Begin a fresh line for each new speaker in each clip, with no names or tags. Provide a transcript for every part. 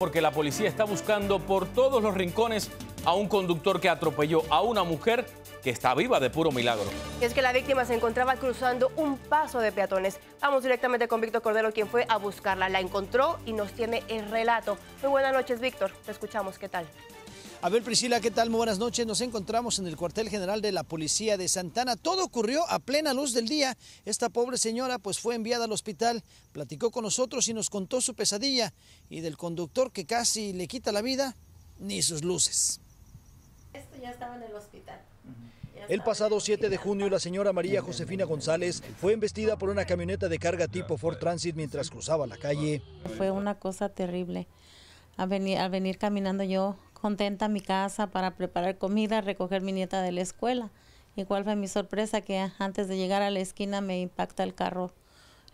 porque la policía está buscando por todos los rincones a un conductor que atropelló a una mujer que está viva de puro milagro. es que la víctima se encontraba cruzando un paso de peatones. Vamos directamente con Víctor Cordero, quien fue a buscarla. La encontró y nos tiene el relato. Muy buenas noches, Víctor. Te escuchamos. ¿Qué tal?
A ver Priscila, ¿qué tal? Muy buenas noches. Nos encontramos en el cuartel general de la Policía de Santana. Todo ocurrió a plena luz del día. Esta pobre señora pues fue enviada al hospital, platicó con nosotros y nos contó su pesadilla y del conductor que casi le quita la vida ni sus luces.
Esto ya estaba en el hospital.
El pasado 7 de junio, la señora María Josefina González fue embestida por una camioneta de carga tipo Ford Transit mientras cruzaba la calle.
Fue una cosa terrible. al venir caminando yo contenta mi casa para preparar comida, recoger mi nieta de la escuela. Y cuál fue mi sorpresa que antes de llegar a la esquina me impacta el carro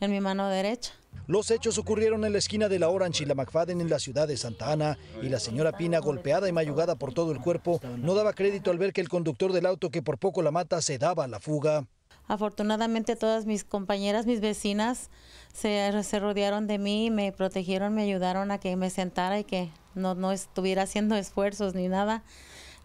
en mi mano derecha.
Los hechos ocurrieron en la esquina de la Orange y la McFadden en la ciudad de Santa Ana y la señora Pina, golpeada y mayugada por todo el cuerpo, no daba crédito al ver que el conductor del auto que por poco la mata se daba a la fuga.
Afortunadamente todas mis compañeras, mis vecinas, se, rodearon de mí, me protegieron, me ayudaron a que me sentara y que no, no estuviera haciendo esfuerzos ni nada.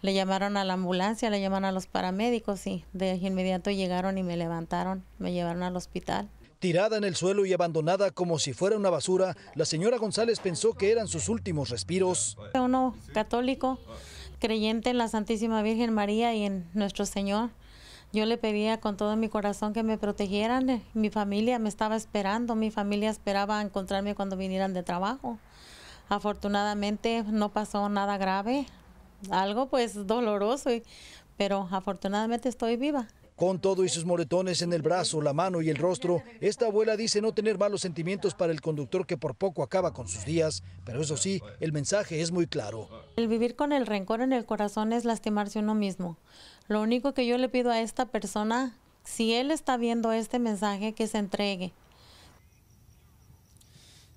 Le llamaron a la ambulancia, le llamaron a los paramédicos y de inmediato llegaron y me levantaron, me llevaron al hospital.
Tirada en el suelo y abandonada como si fuera una basura, la señora González pensó que eran sus últimos respiros.
Uno católico, creyente en la Santísima Virgen María y en nuestro Señor. Yo le pedía con todo mi corazón que me protegieran. Mi familia me estaba esperando, mi familia esperaba encontrarme cuando vinieran de trabajo. Afortunadamente no pasó nada grave, algo pues doloroso, pero afortunadamente estoy viva.
Con todo y sus moretones en el brazo, la mano y el rostro, esta abuela dice no tener malos sentimientos para el conductor que por poco acaba con sus días, pero eso sí, el mensaje es muy claro.
El vivir con el rencor en el corazón es lastimarse uno mismo. Lo único que yo le pido a esta persona, si él está viendo este mensaje, que se entregue,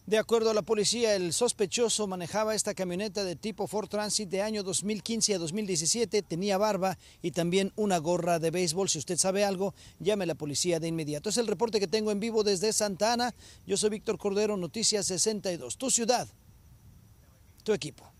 de acuerdo a la policía, el sospechoso manejaba esta camioneta de tipo Ford Transit de año 2015 a 2017, tenía barba y también una gorra de béisbol. Si usted sabe algo, llame a la policía de inmediato. Es el reporte que tengo en vivo desde Santa Ana. Yo soy Víctor Cordero, Noticias 62, tu ciudad, tu equipo.